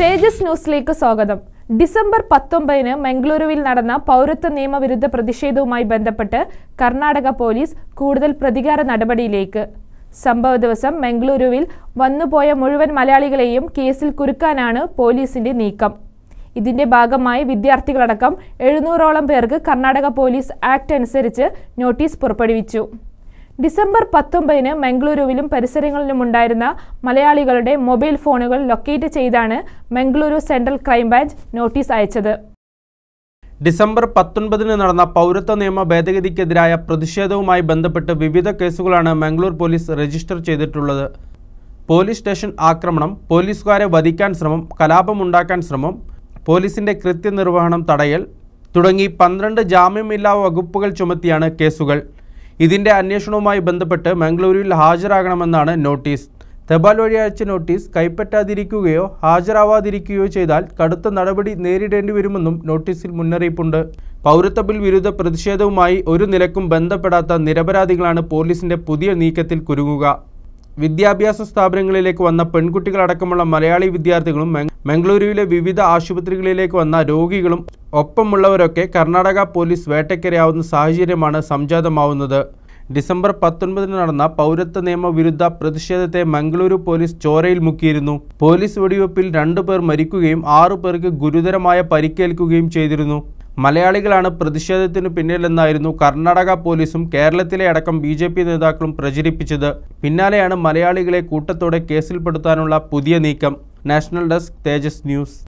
തേജസ് ന്യൂസിലേക്ക് സ്വാഗതം ഡിസംബർ പത്തൊമ്പതിന് മംഗളൂരുവിൽ നടന്ന പൗരത്വ നിയമവിരുദ്ധ പ്രതിഷേധവുമായി ബന്ധപ്പെട്ട് കർണാടക പോലീസ് കൂടുതൽ പ്രതികാര നടപടിയിലേക്ക് സംഭവ ദിവസം മംഗളൂരുവിൽ വന്നുപോയ മുഴുവൻ മലയാളികളെയും കേസിൽ കുരുക്കാനാണ് പോലീസിന്റെ നീക്കം ഇതിന്റെ ഭാഗമായി വിദ്യാർത്ഥികളടക്കം എഴുന്നൂറോളം പേർക്ക് കർണാടക പോലീസ് ആക്ട് അനുസരിച്ച് നോട്ടീസ് പുറപ്പെടുവിച്ചു ഡിസംബർ പത്തൊമ്പതിന് മംഗളൂരുവിലും പരിസരങ്ങളിലും ഉണ്ടായിരുന്ന മലയാളികളുടെ മൊബൈൽ ഫോണുകൾ ലൊക്കേറ്റ് ചെയ്താണ് മംഗളൂരു സെൻട്രൽ ക്രൈംബ്രാഞ്ച് നോട്ടീസ് അയച്ചത് ഡിസംബർ പത്തൊൻപതിന് നടന്ന പൗരത്വ നിയമ ഭേദഗതിക്കെതിരായ പ്രതിഷേധവുമായി ബന്ധപ്പെട്ട് വിവിധ കേസുകളാണ് മംഗളൂർ പോലീസ് രജിസ്റ്റർ ചെയ്തിട്ടുള്ളത് പോലീസ് സ്റ്റേഷൻ ആക്രമണം പോലീസുകാരെ വധിക്കാൻ ശ്രമം കലാപമുണ്ടാക്കാൻ ശ്രമം പോലീസിന്റെ കൃത്യനിർവഹണം തടയൽ തുടങ്ങി പന്ത്രണ്ട് ജാമ്യമില്ലാ വകുപ്പുകൾ ചുമത്തിയാണ് കേസുകൾ ഇതിന്റെ അന്വേഷണവുമായി ബന്ധപ്പെട്ട് മംഗളൂരുവിൽ ഹാജരാകണമെന്നാണ് നോട്ടീസ് തപാൽ വഴി അയച്ച നോട്ടീസ് കൈപ്പറ്റാതിരിക്കുകയോ ഹാജരാവാതിരിക്കുകയോ ചെയ്താൽ കടുത്ത നടപടി നേരിടേണ്ടി വരുമെന്നും നോട്ടീസിൽ മുന്നറിയിപ്പുണ്ട് പൗരത്വ ബിൽ വിരുദ്ധ പ്രതിഷേധവുമായി ഒരു നിലക്കും ബന്ധപ്പെടാത്ത നിരപരാധികളാണ് പോലീസിന്റെ പുതിയ നീക്കത്തിൽ കുരുങ്ങുക വിദ്യാഭ്യാസ സ്ഥാപനങ്ങളിലേക്ക് വന്ന പെൺകുട്ടികളടക്കമുള്ള മലയാളി വിദ്യാർത്ഥികളും മംഗളൂരുവിലെ വിവിധ ആശുപത്രികളിലേക്ക് വന്ന രോഗികളും ഒപ്പമുള്ളവരൊക്കെ കർണാടക പോലീസ് വേട്ടക്കരയാവുന്ന സാഹചര്യമാണ് സംജാതമാവുന്നത് ഡിസംബർ പത്തൊൻപതിന് നടന്ന പൗരത്വ നിയമ വിരുദ്ധ പ്രതിഷേധത്തെ മംഗളൂരു പോലീസ് ചോരയിൽ മുക്കിയിരുന്നു പോലീസ് വെടിവെപ്പിൽ രണ്ടു പേർ മരിക്കുകയും ആറു പേർക്ക് ഗുരുതരമായ പരിക്കേൽക്കുകയും ചെയ്തിരുന്നു മലയാളികളാണ് പ്രതിഷേധത്തിന് പിന്നിലെന്നായിരുന്നു കർണാടക പോലീസും കേരളത്തിലെ അടക്കം ബി ജെ പി നേതാക്കളും പ്രചരിപ്പിച്ചത് പിന്നാലെയാണ് മലയാളികളെ കൂട്ടത്തോടെ കേസിൽപ്പെടുത്താനുള്ള പുതിയ നീക്കം national desk tejas news